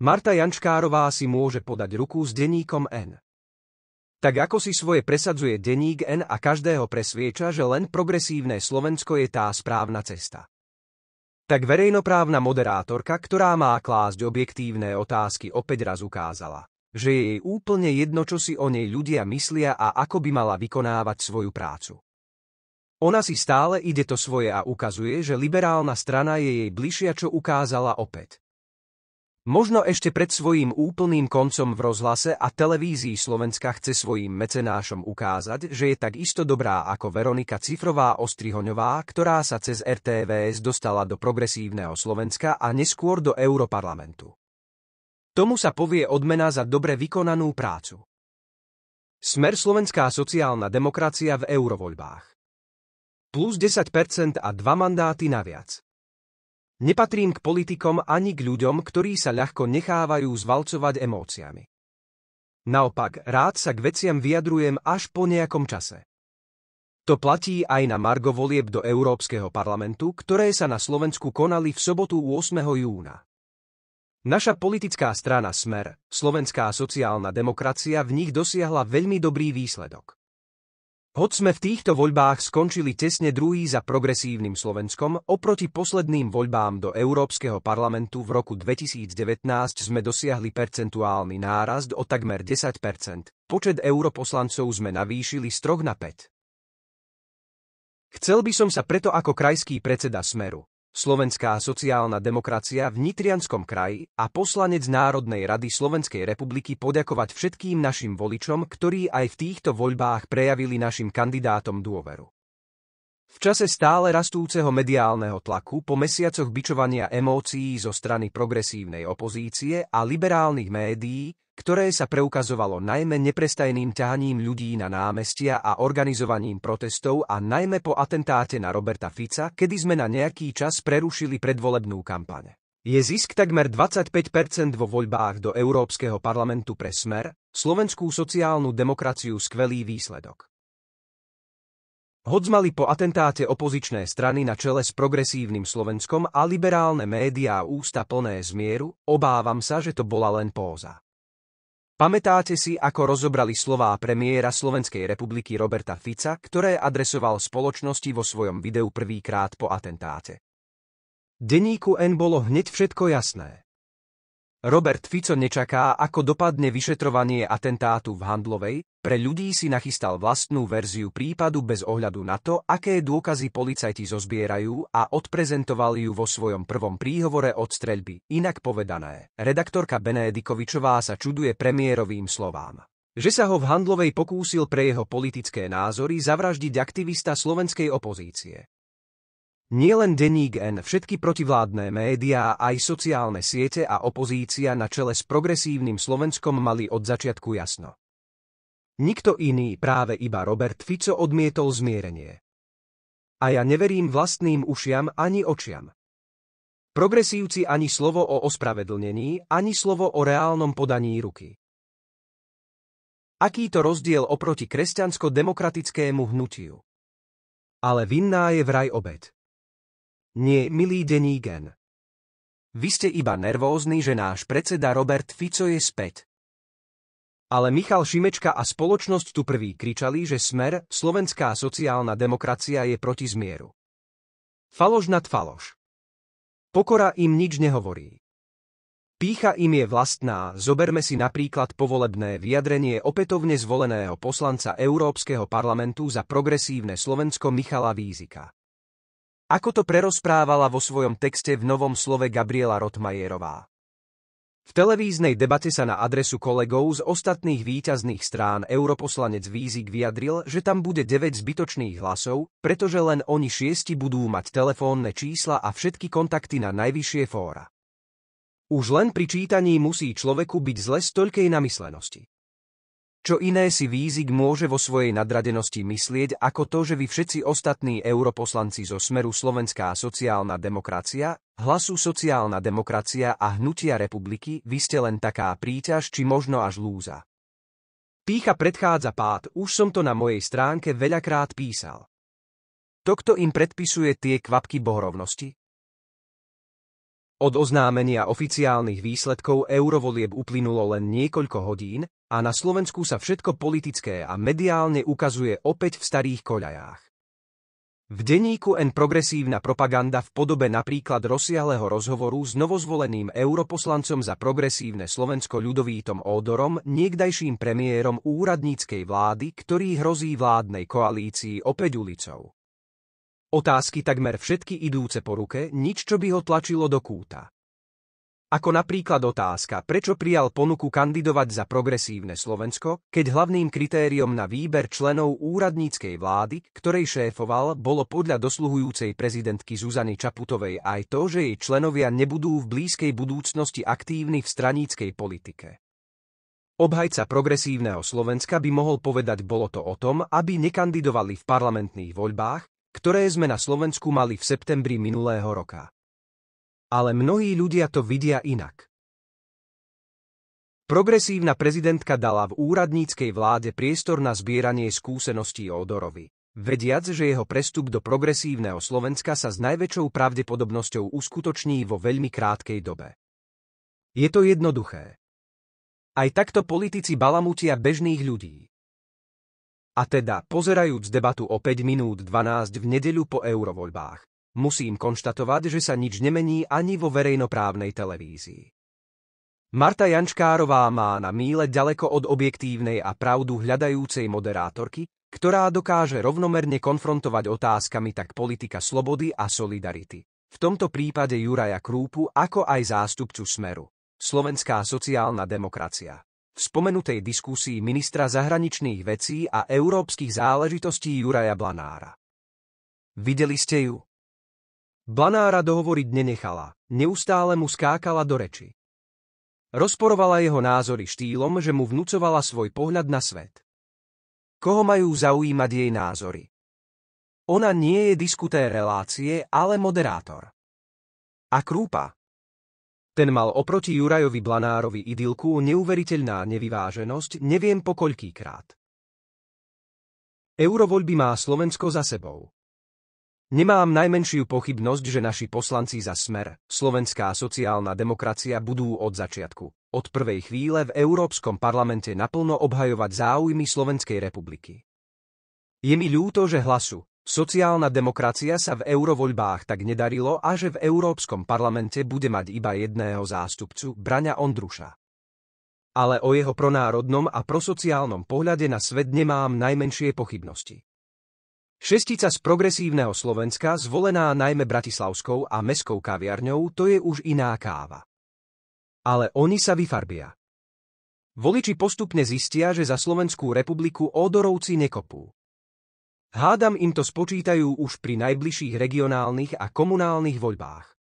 Marta Jančkárová si môže podať ruku s denníkom N. Tak ako si svoje presadzuje denník N a každého presvieča, že len progresívne Slovensko je tá správna cesta. Tak verejnoprávna moderátorka, ktorá má klásť objektívne otázky, opäť raz ukázala, že je jej úplne jedno, čo si o nej ľudia myslia a ako by mala vykonávať svoju prácu. Ona si stále ide to svoje a ukazuje, že liberálna strana je jej bližšia, čo ukázala opäť Možno ešte pred svojím úplným koncom v rozhlase a televízii Slovenska chce svojim mecenášom ukázať, že je takisto dobrá ako Veronika Cifrová Ostrihoňová, ktorá sa cez RTVS dostala do progresívneho Slovenska a neskôr do Europarlamentu. Tomu sa povie odmena za dobre vykonanú prácu. Smer Slovenská sociálna demokracia v eurovoľbách. Plus 10% a dva mandáty naviac. Nepatrím k politikom ani k ľuďom, ktorí sa ľahko nechávajú zvalcovať emóciami. Naopak, rád sa k veciam vyjadrujem až po nejakom čase. To platí aj na Margo volieb do Európskeho parlamentu, ktoré sa na Slovensku konali v sobotu 8. júna. Naša politická strana Smer, Slovenská sociálna demokracia v nich dosiahla veľmi dobrý výsledok. Hoď sme v týchto voľbách skončili tesne druhý za progresívnym Slovenskom, oproti posledným voľbám do Európskeho parlamentu v roku 2019 sme dosiahli percentuálny nárast o takmer 10 Počet europoslancov sme navýšili z 3 na 5. Chcel by som sa preto ako krajský predseda Smeru Slovenská sociálna demokracia v Nitrianskom kraji a poslanec Národnej rady Slovenskej republiky poďakovať všetkým našim voličom, ktorí aj v týchto voľbách prejavili našim kandidátom dôveru. V čase stále rastúceho mediálneho tlaku po mesiacoch bičovania emócií zo strany progresívnej opozície a liberálnych médií ktoré sa preukazovalo najmä neprestajným ťahaním ľudí na námestia a organizovaním protestov a najmä po atentáte na Roberta Fica, kedy sme na nejaký čas prerušili predvolebnú kampaň. Je zisk takmer 25% vo voľbách do Európskeho parlamentu pre Smer, slovenskú sociálnu demokraciu skvelý výsledok. Hoď mali po atentáte opozičné strany na čele s progresívnym Slovenskom a liberálne médiá ústa plné zmieru, obávam sa, že to bola len póza. Pamätáte si, ako rozobrali slová premiéra Slovenskej republiky Roberta Fica, ktoré adresoval spoločnosti vo svojom videu prvýkrát po atentáte. Deníku N bolo hneď všetko jasné. Robert Fico nečaká, ako dopadne vyšetrovanie atentátu v Handlovej, pre ľudí si nachystal vlastnú verziu prípadu bez ohľadu na to, aké dôkazy policajti zozbierajú a odprezentoval ju vo svojom prvom príhovore od streľby, inak povedané. Redaktorka Benedikovičová sa čuduje premiérovým slovám že sa ho v Handlovej pokúsil pre jeho politické názory zavraždiť aktivista slovenskej opozície. Nielen denník N, všetky protivládne médiá aj sociálne siete a opozícia na čele s progresívnym Slovenskom mali od začiatku jasno. Nikto iný, práve iba Robert Fico odmietol zmierenie. A ja neverím vlastným ušiam ani očiam. Progresívci ani slovo o ospravedlnení, ani slovo o reálnom podaní ruky. Aký to rozdiel oproti kresťansko-demokratickému hnutiu? Ale vinná je vraj obed. Nie, milý Denígen. Vy ste iba nervózni, že náš predseda Robert Fico je späť. Ale Michal Šimečka a spoločnosť tu prvý kričali, že smer, slovenská sociálna demokracia je proti zmieru. Faloš nad faloš. Pokora im nič nehovorí. Pícha im je vlastná, zoberme si napríklad povolebné vyjadrenie opätovne zvoleného poslanca Európskeho parlamentu za progresívne Slovensko Michala Vízika. Ako to prerozprávala vo svojom texte v novom slove Gabriela Rotmajerová. V televíznej debate sa na adresu kolegov z ostatných výťazných strán europoslanec Vízik vyjadril, že tam bude 9 zbytočných hlasov, pretože len oni šiesti budú mať telefónne čísla a všetky kontakty na najvyššie fóra. Už len pri čítaní musí človeku byť zle z toľkej namyslenosti. Čo iné si Vízik môže vo svojej nadradenosti myslieť ako to, že vy všetci ostatní europoslanci zo smeru Slovenská sociálna demokracia, hlasu sociálna demokracia a hnutia republiky, vy ste len taká príťaž či možno až lúza. Pícha predchádza pád, už som to na mojej stránke veľakrát písal. To, kto im predpisuje tie kvapky bohorovnosti? Od oznámenia oficiálnych výsledkov eurovolieb uplynulo len niekoľko hodín, a na Slovensku sa všetko politické a mediálne ukazuje opäť v starých koľajách. V denníku N progresívna propaganda v podobe napríklad rozsiahleho rozhovoru s novozvoleným europoslancom za progresívne Slovensko ľudovítom Ódorom, niekdajším premiérom úradníckej vlády, ktorý hrozí vládnej koalícii opäť ulicou. Otázky takmer všetky idúce po ruke, nič čo by ho tlačilo do kúta. Ako napríklad otázka, prečo prijal ponuku kandidovať za progresívne Slovensko, keď hlavným kritériom na výber členov úradníckej vlády, ktorej šéfoval, bolo podľa dosluhujúcej prezidentky Zuzany Čaputovej aj to, že jej členovia nebudú v blízkej budúcnosti aktívni v straníckej politike. Obhajca progresívneho Slovenska by mohol povedať bolo to o tom, aby nekandidovali v parlamentných voľbách, ktoré sme na Slovensku mali v septembri minulého roka ale mnohí ľudia to vidia inak. Progresívna prezidentka dala v úradníckej vláde priestor na zbieranie skúseností o Odorovi, vediac, že jeho prestup do progresívneho Slovenska sa s najväčšou pravdepodobnosťou uskutoční vo veľmi krátkej dobe. Je to jednoduché. Aj takto politici balamutia bežných ľudí. A teda, pozerajúc debatu o 5 minút 12 v nedeľu po eurovoľbách, Musím konštatovať, že sa nič nemení ani vo verejnoprávnej televízii. Marta Jančkárová má na míle ďaleko od objektívnej a pravdu hľadajúcej moderátorky, ktorá dokáže rovnomerne konfrontovať otázkami tak politika slobody a solidarity. V tomto prípade Juraja Krúpu ako aj zástupcu Smeru. Slovenská sociálna demokracia. V spomenutej diskusii ministra zahraničných vecí a európskych záležitostí Juraja Blanára. Videli ste ju? Blanára dohovoriť nenechala, neustále mu skákala do reči. Rozporovala jeho názory štýlom, že mu vnúcovala svoj pohľad na svet. Koho majú zaujímať jej názory? Ona nie je diskuté relácie, ale moderátor. A krúpa. Ten mal oproti Jurajovi Blanárovi idylku neuveriteľná nevyváženosť, neviem po krát. Eurovoľby má Slovensko za sebou. Nemám najmenšiu pochybnosť, že naši poslanci za smer, slovenská sociálna demokracia budú od začiatku, od prvej chvíle v Európskom parlamente naplno obhajovať záujmy Slovenskej republiky. Je mi ľúto, že hlasu, sociálna demokracia sa v eurovoľbách tak nedarilo a že v Európskom parlamente bude mať iba jedného zástupcu, Braňa Ondruša. Ale o jeho pronárodnom a prosociálnom pohľade na svet nemám najmenšie pochybnosti. Šestica z progresívneho Slovenska, zvolená najmä bratislavskou a meskou kaviarňou, to je už iná káva. Ale oni sa vyfarbia. Voliči postupne zistia, že za Slovenskú republiku odorovci nekopú. Hádam im to spočítajú už pri najbližších regionálnych a komunálnych voľbách.